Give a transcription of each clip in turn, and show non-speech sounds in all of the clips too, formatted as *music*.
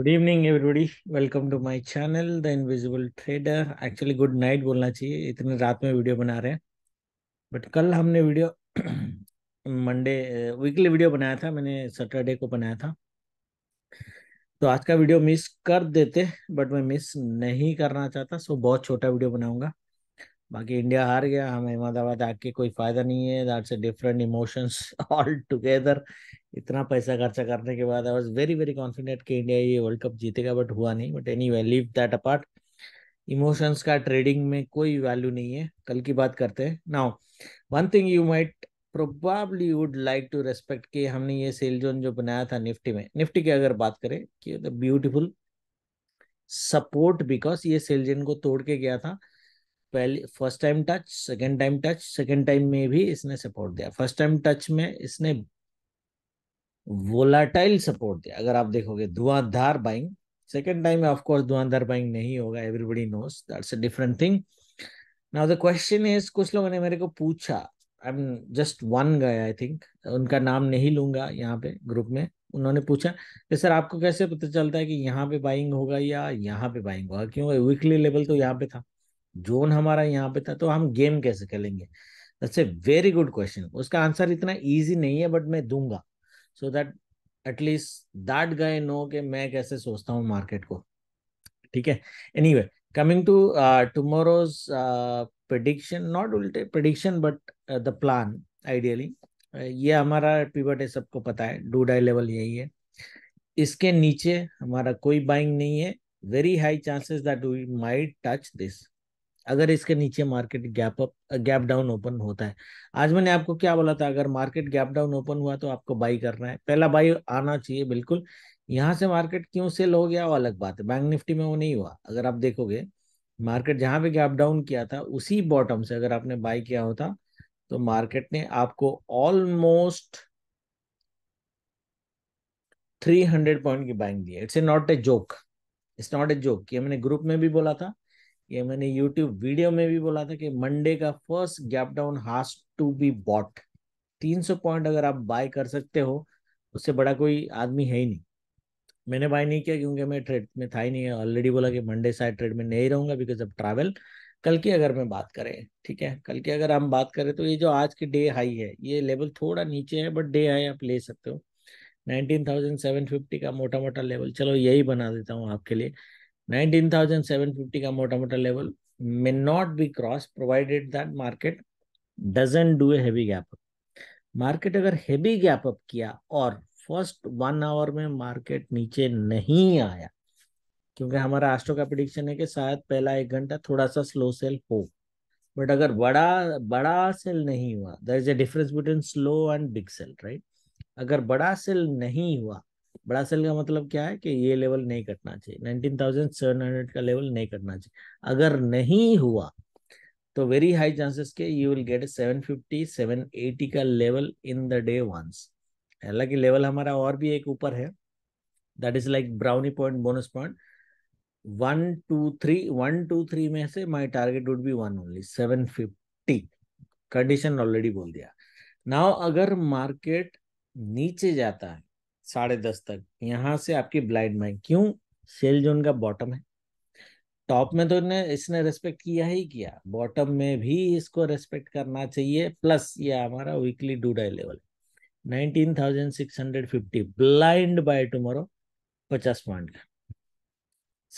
good evening everybody welcome to my channel the invisible trader actually good night बोलना चाहिए इतने रात में वीडियो बना रहे हैं बट कल हमने वीडियो मंडे *clears throat* वीकली वीडियो बनाया था मैंने सैटरडे को बनाया था तो आज का वीडियो मिस कर देते बट मैं मिस नहीं करना चाहता सो बहुत छोटा वीडियो बनाऊंगा बाकी इंडिया हार गया हम अहमदाबाद आके कोई फायदा नहीं है that's a different emotions all together इतना पैसा खर्चा करने के बाद I was very very confident कि इंडिया ये वर्ल्ड कप जीतेगा बट हुआ नहीं but anyway leave that apart emotions का ट्रेडिंग में कोई वैल्यू नहीं है कल की बात करते हैं now one thing you might probably would like to respect कि हमने ये सेल जोन जो बनाया था निफ्टी में निफ्टी की अगर बात करें कि द सपोर्ट बिकॉज ये सेल जोन को तोड़ के गया था पहले first time touch second time touch second time में भी इसने सपोर्ट दिया फर्स्ट टाइम टच में इसने वोलाटाइल सपोर्ट दिया अगर आप देखोगे धुआंधार बाइंग सेकेंड टाइम ऑफकोर्स धुआंधार बाइंग नहीं होगा everybody knows that's a different thing now the question is कुछ लोगों ने मेरे को पूछा आई एम जस्ट वन गए आई थिंक उनका नाम नहीं लूंगा यहाँ पे ग्रुप में उन्होंने पूछा कि सर आपको कैसे पता चलता है कि यहाँ पे बाइंग होगा या यहाँ पे बाइंग होगा क्योंकि वीकली लेवल तो यहाँ पे था जोन हमारा यहाँ पे था तो हम गेम कैसे खेलेंगे that's a very good question उसका आंसर इतना ईजी नहीं है बट मैं दूंगा so that at least that guy know के मैं कैसे सोचता हूँ मार्केट को ठीक है anyway coming to tomorrow's prediction not उल्टे prediction but the plan ideally ये हमारा पिवट है सबको पता है डू डाई लेवल यही है इसके नीचे हमारा कोई बाइंग नहीं है very high chances that we might touch this अगर इसके नीचे market gap up gap down open होता है आज मैंने आपको क्या बोला था अगर मार्केट गैप डाउन ओपन हुआ तो आपको बाई करना है पहला बाई आना चाहिए बिल्कुल यहाँ से मार्केट क्यों सेल हो गया वो अलग बात है बैंक निफ्टी में वो नहीं हुआ अगर आप देखोगे मार्केट जहां पे गैप डाउन किया था उसी बॉटम से अगर आपने बाई किया होता तो मार्केट ने आपको ऑलमोस्ट थ्री हंड्रेड पॉइंट की बाइंग दी it's a not a joke it's not a joke ये मैंने ग्रुप में भी बोला था ये मैंने YouTube वीडियो में भी बोला था कि मंडे का first gap down has to be bought 300 point अगर आप बाय कर सकते हो उससे बड़ा कोई आदमी है ही नहीं मैंने बाय नहीं किया क्योंकि मैं ट्रेड में था ही नहीं ऑलरेडी बोला कि मंडे साइड ट्रेड में नहीं रहूंगा बिकॉज ऑफ ट्रैवल कल की अगर मैं बात करें ठीक है कल की अगर हम बात करें तो ये जो आज की डे हाई है ये लेवल थोड़ा नीचे है बट डे हाई आप ले सकते हो 19,750 का मोटा मोटा लेवल चलो यही बना देता हूँ आपके लिए 19,750 का मोटा मोटा लेवल में not be cross provided that market doesn't do a heavy gap market अगर हैवी गैप अप किया और फर्स्ट वन आवर में मार्केट नीचे नहीं आया क्योंकि हमारा आस्ट्रो का प्रिडिक्शन है कि शायद पहला एक घंटा थोड़ा सा स्लो सेल हो बट अगर बड़ा बड़ा सेल नहीं हुआ there is a difference between slow and big sell right अगर बड़ा सेल नहीं हुआ बड़ा सेल का मतलब क्या है कि ये लेवल नहीं कटना चाहिए नाइनटीन थाउजेंड सेवन हंड्रेड का लेवल नहीं कटना चाहिए अगर नहीं हुआ तो वेरी हाई चांसेस के you will get seven fifty seven eighty का level in the day once हालांकि लेवल हमारा और भी एक ऊपर है that is like brownie point bonus point one two three one two three में से my target would be one only seven fifty condition already बोल दिया नाउ अगर मार्केट नीचे जाता है साढ़े दस तक यहाँ से आपकी ब्लाइंड माइन क्यों सेल जोन का बॉटम है टॉप में तो इन्हें इसने रेस्पेक्ट किया ही किया बॉटम में भी इसको रेस्पेक्ट करना चाहिए प्लस ये हमारा वीकली डूडाई level nineteen thousand six hundred fifty blind buy tomorrow पचास पॉइंट का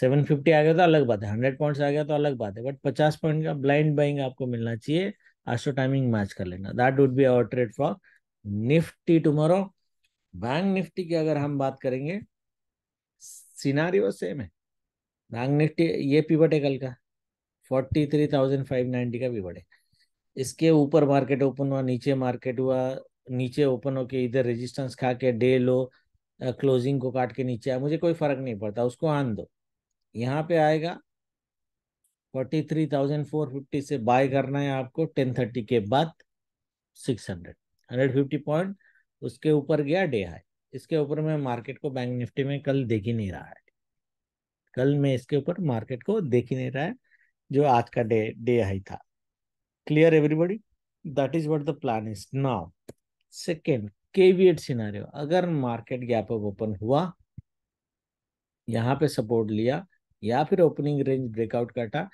सेवन फिफ्टी आ गया तो अलग बात है हंड्रेड पॉइंट आ गया तो अलग बात है बट पचास पॉइंट का ब्लाइंड बाइंग आपको मिलना चाहिए आज तो टाइमिंग मैच कर लेना that would be our trade for Nifty tomorrow bank Nifty की अगर हम बात करेंगे सिनारियो सेम है बैंक निफ्टी ये पीवट है कल का forty three thousand five ninety का पीवट है इसके ऊपर मार्केट ओपन हुआ नीचे मार्केट हुआ नीचे ओपन होके इधर रेजिस्टेंस खा के डे लो क्लोजिंग को काट के नीचे आया मुझे कोई फर्क नहीं पड़ता उसको आन दो यहाँ पे आएगा forty three thousand four fifty से बाय करना है आपको टेन थर्टी के बाद six hundred hundred fifty point उसके ऊपर गया डे हाई इसके ऊपर मैं मार्केट को बैंक निफ्टी में कल देख ही नहीं रहा है कल मैं इसके ऊपर मार्केट को देख ही नहीं रहा है जो आज का डे डे हाई था clear everybody that is what the plan is now second caveat scenario अगर मार्केट गैप अप ओपन हुआ यहाँ पे सपोर्ट लिया या फिर ओपनिंग रेंज ब्रेकआउट काटा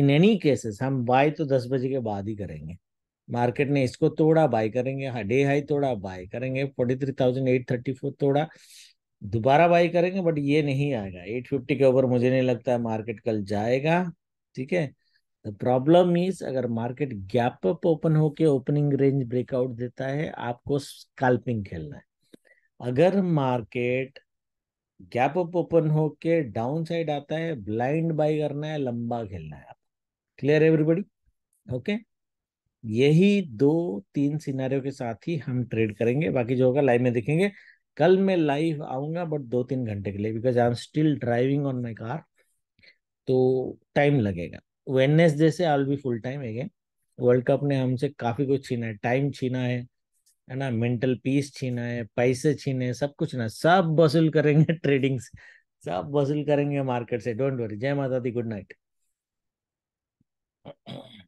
इन एनी केसेस हम बाय तो दस बजे के बाद ही करेंगे मार्केट ने इसको तोड़ा बाय करेंगे हाँ डे हाई तोड़ा बाय करेंगे forty three thousand eight thirty four तोड़ा दोबारा बाई करेंगे बट ये नहीं आएगा एट फिफ्टी के ऊपर मुझे नहीं लगता है मार्केट कल जाएगा ठीक है द प्रॉब्लम इज अगर मार्केट गैप अप ओपन होके ओपनिंग रेंज ब्रेकआउट देता है आपको स्कैल्पिंग खेलना है अगर मार्केट गैप अप ओपन होके डाउन साइड आता है ब्लाइंड बाई करना है लंबा खेलना है आप क्लियर एवरीबडी ओके यही दो तीन सिनारियों के साथ ही हम ट्रेड करेंगे बाकी जो होगा लाइव में देखेंगे कल मैं लाइव आऊंगा बट दो तीन घंटे के लिए because I am still driving on my car तो टाइम लगेगा वेडनेसडे से I'll be full time again world cup ने हमसे काफ़ी कुछ छीना है टाइम छीना है है ना मेंटल पीस छीना है पैसे छीने सब कुछ ना सब वसूल करेंगे ट्रेडिंग *laughs* से सब वसूल करेंगे मार्केट से डोंट वरी जय माता दी गुड नाइट